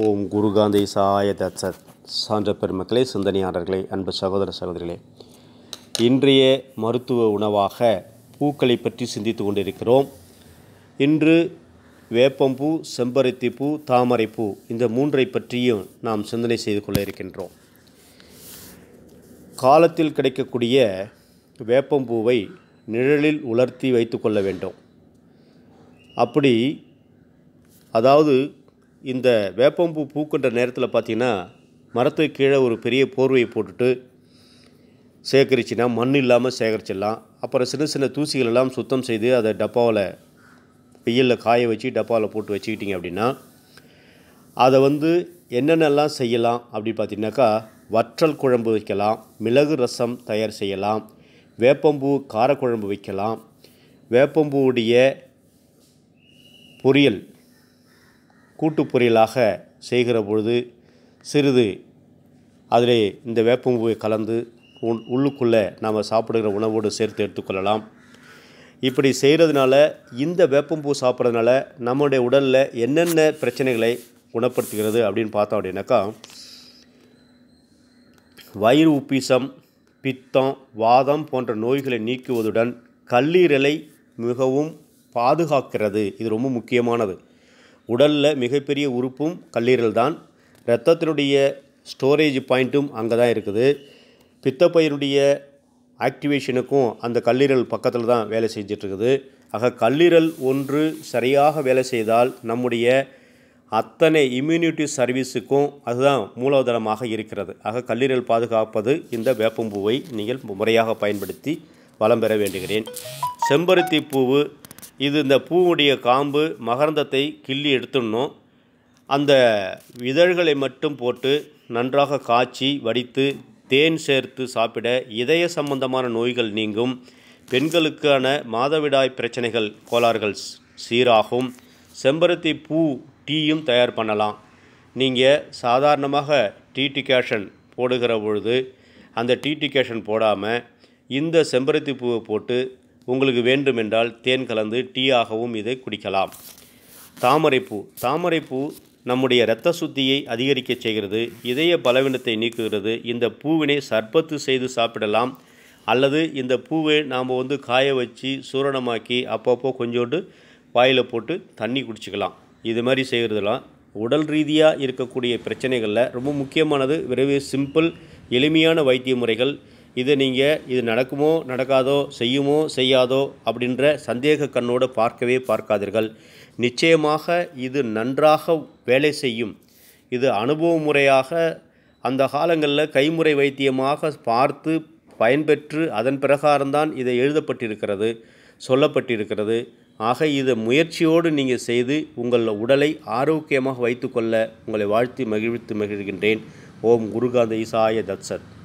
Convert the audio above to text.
ஓம் குருகாந்தை சாய தத்சத் சான்ற பெருமக்களே சிந்தனையாளர்களே அன்பு சகோதர சகோதரிகளே இன்றைய மருத்துவ உணவாக பூக்களை பற்றி சிந்தித்து கொண்டிருக்கிறோம் இன்று வேப்பம்பூ செம்பருத்திப்பூ தாமரைப்பூ இந்த மூன்றை பற்றியும் நாம் சிந்தனை செய்து கொள்ள இருக்கின்றோம் காலத்தில் கிடைக்கக்கூடிய வேப்பம்பூவை நிழலில் உலர்த்தி வைத்து கொள்ள வேண்டும் அப்படி அதாவது இந்த வேப்பம்பூ பூக்கின்ற நேரத்தில் பார்த்திங்கன்னா மரத்துக்கு கீழே ஒரு பெரிய போர்வையை போட்டுட்டு சேகரிச்சுன்னா மண் இல்லாமல் சேகரிச்சிடலாம் அப்புறம் சின்ன சின்ன தூசிகள் எல்லாம் சுத்தம் செய்து அதை டப்பாவில் வெயிலில் காய வச்சு டப்பாவில் போட்டு வச்சுக்கிட்டிங்க அப்படின்னா அதை வந்து என்னென்னலாம் செய்யலாம் அப்படின்னு பார்த்தீங்கன்னாக்கா வற்றல் குழம்பு வைக்கலாம் மிளகு ரசம் தயார் செய்யலாம் வேப்பம்பூ காரக்குழம்பு வைக்கலாம் வேப்பம்பூவுடைய பொரியல் கூட்டுப் பொரியலாக செய்கிற பொழுது சிறிது அதிலே இந்த வேப்பம்பூவை கலந்து உள் உள்ளுக்குள்ளே நாம் சாப்பிடுகிற உணவோடு சேர்த்து எடுத்துக்கொள்ளலாம் இப்படி செய்கிறதுனால இந்த வேப்பம்பூ சாப்பிட்றதுனால நம்முடைய உடலில் என்னென்ன பிரச்சனைகளை குணப்படுத்துகிறது அப்படின்னு பார்த்தோம் அப்படின்னாக்கா வயிறு உப்பீசம் பித்தம் வாதம் போன்ற நோய்களை நீக்குவதுடன் கல்லீரலை மிகவும் பாதுகாக்கிறது இது ரொம்ப முக்கியமானது உடலில் மிகப்பெரிய உறுப்பும் கல்லீரல் தான் இரத்தத்தினுடைய ஸ்டோரேஜ் பாயிண்ட்டும் அங்கே தான் இருக்குது பித்தப்பயிருடைய ஆக்டிவேஷனுக்கும் அந்த கல்லீரல் பக்கத்தில் தான் வேலை செஞ்சிட்ருக்குது ஆக கல்லீரல் ஒன்று சரியாக வேலை செய்தால் நம்முடைய அத்தனை இம்யூனிட்டி சர்வீஸுக்கும் அதுதான் மூலோதனமாக இருக்கிறது ஆக கல்லீரல் பாதுகாப்பது இந்த வேப்பம்பூவை நீங்கள் முறையாக பயன்படுத்தி வளம் பெற வேண்டுகிறேன் செம்பருத்தி பூவு இது இந்த பூவுடைய காம்பு மகரந்தத்தை கிள்ளி எடுத்துடணும் அந்த இதழ்களை மட்டும் போட்டு நன்றாக காய்ச்சி வடித்து தேன் சேர்த்து சாப்பிட இதய சம்பந்தமான நோய்கள் நீங்கும் பெண்களுக்கான மாதவிடாய் பிரச்சனைகள் கோளாறுகள் சீராகும் செம்பருத்தி பூ டீயும் தயார் பண்ணலாம் நீங்கள் சாதாரணமாக டிடிகேஷன் போடுகிற பொழுது அந்த டீ போடாமல் இந்த செம்பருத்தி பூவை போட்டு உங்களுக்கு வேண்டுமென்றால் தேன் கலந்து டீயாகவும் இதை குடிக்கலாம் தாமரைப்பூ தாமரைப்பூ நம்முடைய இரத்த சுத்தியை அதிகரிக்க செய்கிறது இதய பலவீனத்தை நீக்குகிறது இந்த பூவினை சர்பத்து செய்து சாப்பிடலாம் அல்லது இந்த பூவை நாம் வந்து காய வச்சு சூரணமாக்கி அப்பப்போ கொஞ்சோண்டு வாயில் போட்டு தண்ணி குடிச்சிக்கலாம் இது மாதிரி செய்கிறதுலாம் உடல் ரீதியாக இருக்கக்கூடிய பிரச்சனைகளில் ரொம்ப முக்கியமானது விரைவில் சிம்பிள் எளிமையான வைத்திய முறைகள் இதை நீங்கள் இது நடக்குமோ நடக்காதோ செய்யுமோ செய்யாதோ அப்படின்ற சந்தேக கண்ணோடு பார்க்கவே பார்க்காதீர்கள் நிச்சயமாக இது நன்றாக வேலை செய்யும் இது அனுபவ முறையாக அந்த காலங்களில் கைமுறை வைத்தியமாக பார்த்து பயன்பெற்று அதன் பிரகாரம்தான் இதை எழுதப்பட்டிருக்கிறது சொல்லப்பட்டிருக்கிறது ஆக இதை முயற்சியோடு நீங்கள் செய்து உங்கள் உடலை ஆரோக்கியமாக வைத்துக்கொள்ள உங்களை வாழ்த்தி மகிழ்வித்து மகிழ்கின்றேன் ஓம் குருகாந்த ஈசாய தத்சத்